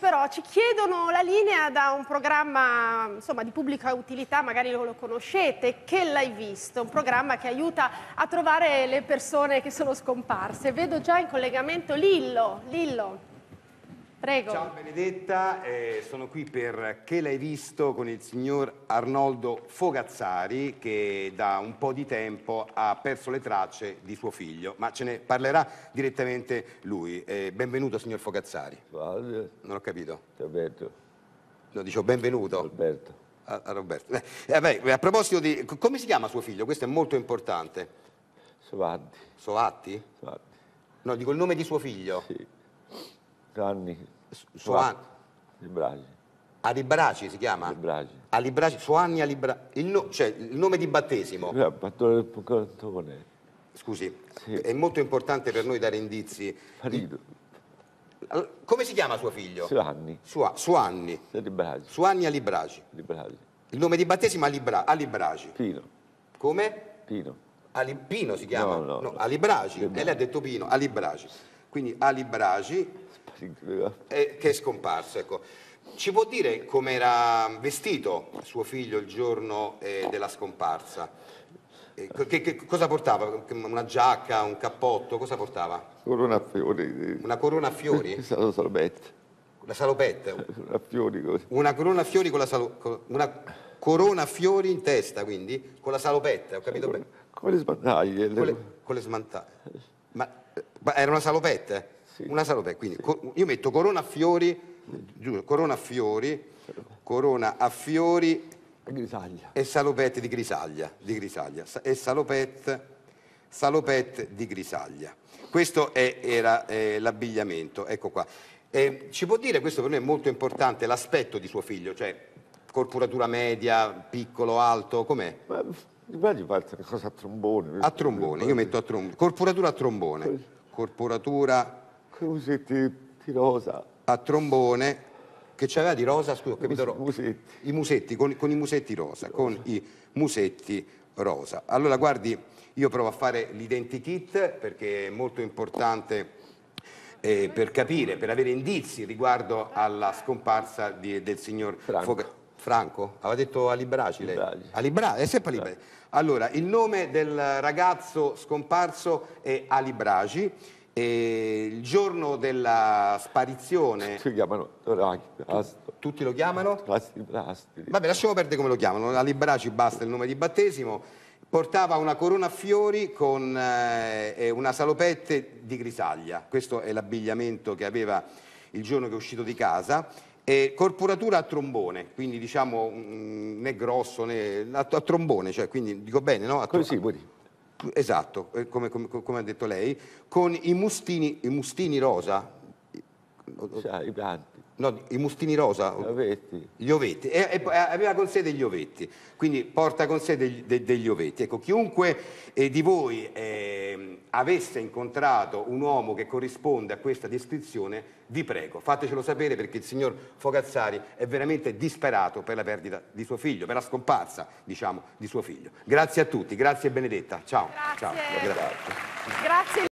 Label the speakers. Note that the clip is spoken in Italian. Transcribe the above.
Speaker 1: Però ci chiedono la linea da un programma insomma, di pubblica utilità, magari lo conoscete, che l'hai visto, un programma che aiuta a trovare le persone che sono scomparse. Vedo già in collegamento Lillo. Lillo. Prego. Ciao Benedetta, eh, sono qui per Che l'hai visto con il signor Arnoldo Fogazzari che da un po' di tempo ha perso le tracce di suo figlio, ma ce ne parlerà direttamente lui. Eh, benvenuto signor Fogazzari. Vale. Non ho capito. Roberto. No, dicevo benvenuto. Roberto. A, a Roberto. Eh, eh, beh, a proposito di... come si chiama suo figlio? Questo è molto importante. Sovatti. Sovatti? Sovatti. No, dico il nome di suo figlio. Sì. Gianni Suan. Di Alibraci si chiama? Alibraci. Alibraci, Suanni Alibraci, il, no, cioè, il nome di battesimo. Eh, Battone del Scusi, sì. è molto importante per noi dare indizi. Farito. Come si chiama suo figlio? Suanni. Sua, Suanni. Alibraci. Suanni Alibraci. Alibraci. Il nome di battesimo Alibra, Alibraci. Pino. Come? Pino. Alipino si chiama? No, no, no. Alibraci. lei ha detto Pino, Alibraci quindi Ali Bragi, eh, che è scomparso. Ecco. Ci può dire come era vestito suo figlio il giorno eh, della scomparsa? Eh, che, che, cosa portava? Una giacca, un cappotto? Cosa portava? Corona a fiori. Una corona a fiori? La salopette. La salopette? Una, fiori così. una corona a fiori con la salopette. Una corona a fiori in testa, quindi, con la salopette, ho capito bene? Con le smantaglie. Con le, con le smantaglie. Ma eh, ma era una salopetta? Sì. Una salopetta, quindi sì. io metto corona a fiori, giuro, corona a fiori, corona a fiori grisaglia. e salopette di grisaglia, di grisaglia e salopette, salopette di grisaglia. Questo è, era eh, l'abbigliamento, ecco qua. Eh, ci può dire, questo per me è molto importante, l'aspetto di suo figlio, cioè corporatura media, piccolo, alto, com'è? Ma... Immagini parte una cosa a trombone. A trombone, io metto a trombone. Corporatura a trombone corporatura Musetti di rosa. a trombone che c'aveva di rosa, scusa, ho capito, musetti. i musetti, con, con i musetti rosa, rosa, con i musetti rosa. Allora guardi, io provo a fare l'identikit perché è molto importante eh, per capire, per avere indizi riguardo alla scomparsa di, del signor Fogarini. Franco? Aveva detto Ali Braci Ali Braci, è sempre Ali Braci. Allora, il nome del ragazzo scomparso è Ali Braci. E il giorno della sparizione tutti lo chiamano tutti lo chiamano? vabbè lasciamo perdere come lo chiamano Ali Braci basta il nome di battesimo portava una corona a fiori con eh, una salopette di grisaglia questo è l'abbigliamento che aveva il giorno che è uscito di casa e corporatura a trombone, quindi diciamo mh, mm, né grosso né a, a, trombone, cioè quindi dico bene, no? A Così, a... dire. Esatto, eh, come, come, come, ha detto lei, con i mustini, i mustini rosa. Cioè, No, i mustini rosa. Gli ovetti. Gli ovetti. E, e, aveva con sé degli ovetti, quindi porta con sé degli, de, degli ovetti. Ecco, chiunque eh, di voi eh, avesse incontrato un uomo che corrisponde a questa descrizione, vi prego, fatecelo sapere perché il signor Fogazzari è veramente disperato per la perdita di suo figlio, per la scomparsa, diciamo, di suo figlio. Grazie a tutti, grazie Benedetta. Ciao. Grazie. Ciao. Grazie. grazie.